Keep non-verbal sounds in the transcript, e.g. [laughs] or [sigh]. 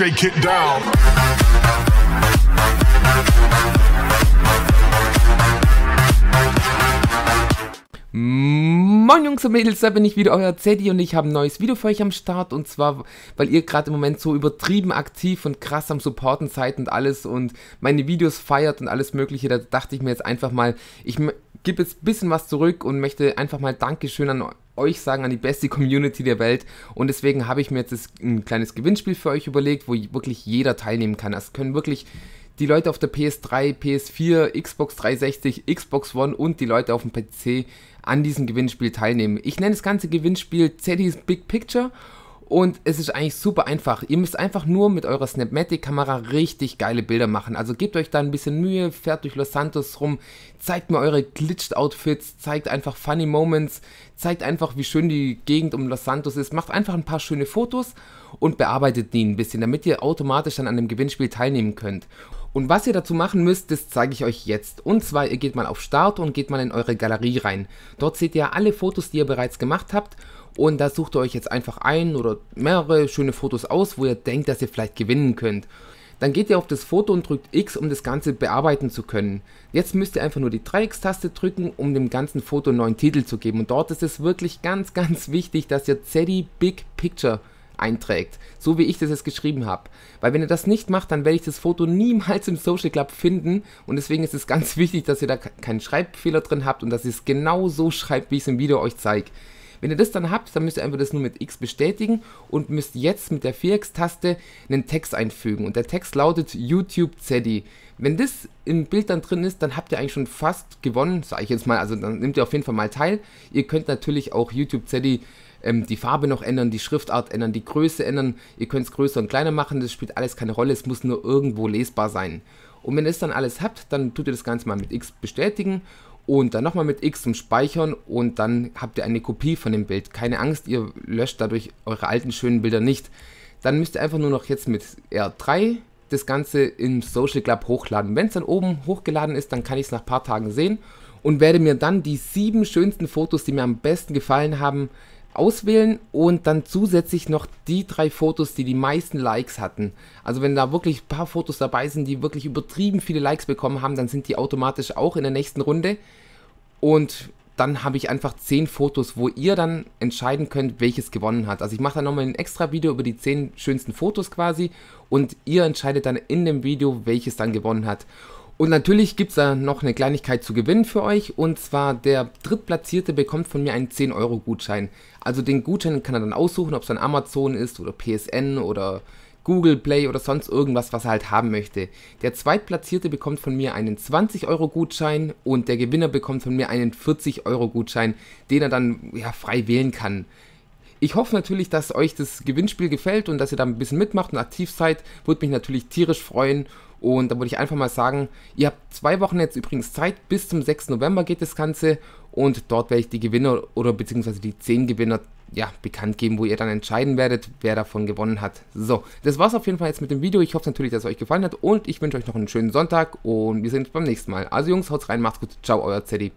shake it down. Moin Jungs und Mädels, da bin ich wieder, euer Zeddy und ich habe ein neues Video für euch am Start und zwar, weil ihr gerade im Moment so übertrieben aktiv und krass am Supporten seid und alles und meine Videos feiert und alles mögliche, da dachte ich mir jetzt einfach mal, ich gebe jetzt ein bisschen was zurück und möchte einfach mal Dankeschön an euch euch sagen, an die beste Community der Welt. Und deswegen habe ich mir jetzt ein kleines Gewinnspiel für euch überlegt, wo wirklich jeder teilnehmen kann. Das können wirklich die Leute auf der PS3, PS4, Xbox 360, Xbox One und die Leute auf dem PC an diesem Gewinnspiel teilnehmen. Ich nenne das ganze Gewinnspiel Zeddys Big Picture und es ist eigentlich super einfach. Ihr müsst einfach nur mit eurer Snapmatic-Kamera richtig geile Bilder machen. Also gebt euch da ein bisschen Mühe, fährt durch Los Santos rum, zeigt mir eure glitched Outfits, zeigt einfach funny Moments, zeigt einfach, wie schön die Gegend um Los Santos ist, macht einfach ein paar schöne Fotos und bearbeitet die ein bisschen, damit ihr automatisch dann an dem Gewinnspiel teilnehmen könnt. Und was ihr dazu machen müsst, das zeige ich euch jetzt. Und zwar, ihr geht mal auf Start und geht mal in eure Galerie rein. Dort seht ihr alle Fotos, die ihr bereits gemacht habt. Und da sucht ihr euch jetzt einfach ein oder mehrere schöne Fotos aus, wo ihr denkt, dass ihr vielleicht gewinnen könnt. Dann geht ihr auf das Foto und drückt X, um das Ganze bearbeiten zu können. Jetzt müsst ihr einfach nur die Dreieckstaste drücken, um dem ganzen Foto einen neuen Titel zu geben. Und dort ist es wirklich ganz, ganz wichtig, dass ihr Zeddy Big Picture einträgt. So wie ich das jetzt geschrieben habe. Weil wenn ihr das nicht macht, dann werde ich das Foto niemals im Social Club finden. Und deswegen ist es ganz [laughs] wichtig, dass ihr da keinen Schreibfehler drin habt und dass ihr es genau so schreibt, wie ich es im Video euch zeige. Wenn ihr das dann habt, dann müsst ihr einfach das nur mit X bestätigen und müsst jetzt mit der 4X-Taste einen Text einfügen. Und der Text lautet YouTube Zeddy. Wenn das im Bild dann drin ist, dann habt ihr eigentlich schon fast gewonnen, sage ich jetzt mal. Also dann nehmt ihr auf jeden Fall mal teil. Ihr könnt natürlich auch YouTube Zeddy ähm, die Farbe noch ändern, die Schriftart ändern, die Größe ändern. Ihr könnt es größer und kleiner machen, das spielt alles keine Rolle, es muss nur irgendwo lesbar sein. Und wenn ihr es dann alles habt, dann tut ihr das Ganze mal mit X bestätigen und dann nochmal mit X zum Speichern und dann habt ihr eine Kopie von dem Bild. Keine Angst, ihr löscht dadurch eure alten schönen Bilder nicht. Dann müsst ihr einfach nur noch jetzt mit R3 das Ganze im Social Club hochladen. Wenn es dann oben hochgeladen ist, dann kann ich es nach ein paar Tagen sehen und werde mir dann die sieben schönsten Fotos, die mir am besten gefallen haben, auswählen und dann zusätzlich noch die drei Fotos, die die meisten Likes hatten. Also wenn da wirklich ein paar Fotos dabei sind, die wirklich übertrieben viele Likes bekommen haben, dann sind die automatisch auch in der nächsten Runde. Und dann habe ich einfach zehn Fotos, wo ihr dann entscheiden könnt, welches gewonnen hat. Also ich mache dann nochmal ein extra Video über die zehn schönsten Fotos quasi und ihr entscheidet dann in dem Video, welches dann gewonnen hat. Und natürlich gibt es da noch eine Kleinigkeit zu gewinnen für euch. Und zwar der Drittplatzierte bekommt von mir einen 10-Euro-Gutschein. Also den Gutschein kann er dann aussuchen, ob es dann Amazon ist oder PSN oder Google Play oder sonst irgendwas, was er halt haben möchte. Der Zweitplatzierte bekommt von mir einen 20-Euro-Gutschein und der Gewinner bekommt von mir einen 40-Euro-Gutschein, den er dann ja, frei wählen kann. Ich hoffe natürlich, dass euch das Gewinnspiel gefällt und dass ihr da ein bisschen mitmacht und aktiv seid. Würde mich natürlich tierisch freuen. Und da würde ich einfach mal sagen, ihr habt zwei Wochen jetzt übrigens Zeit, bis zum 6. November geht das Ganze und dort werde ich die Gewinner oder beziehungsweise die 10 Gewinner ja, bekannt geben, wo ihr dann entscheiden werdet, wer davon gewonnen hat. So, das war's auf jeden Fall jetzt mit dem Video. Ich hoffe natürlich, dass es euch gefallen hat und ich wünsche euch noch einen schönen Sonntag und wir sehen uns beim nächsten Mal. Also Jungs, haut's rein, macht's gut, ciao, euer Zeddy.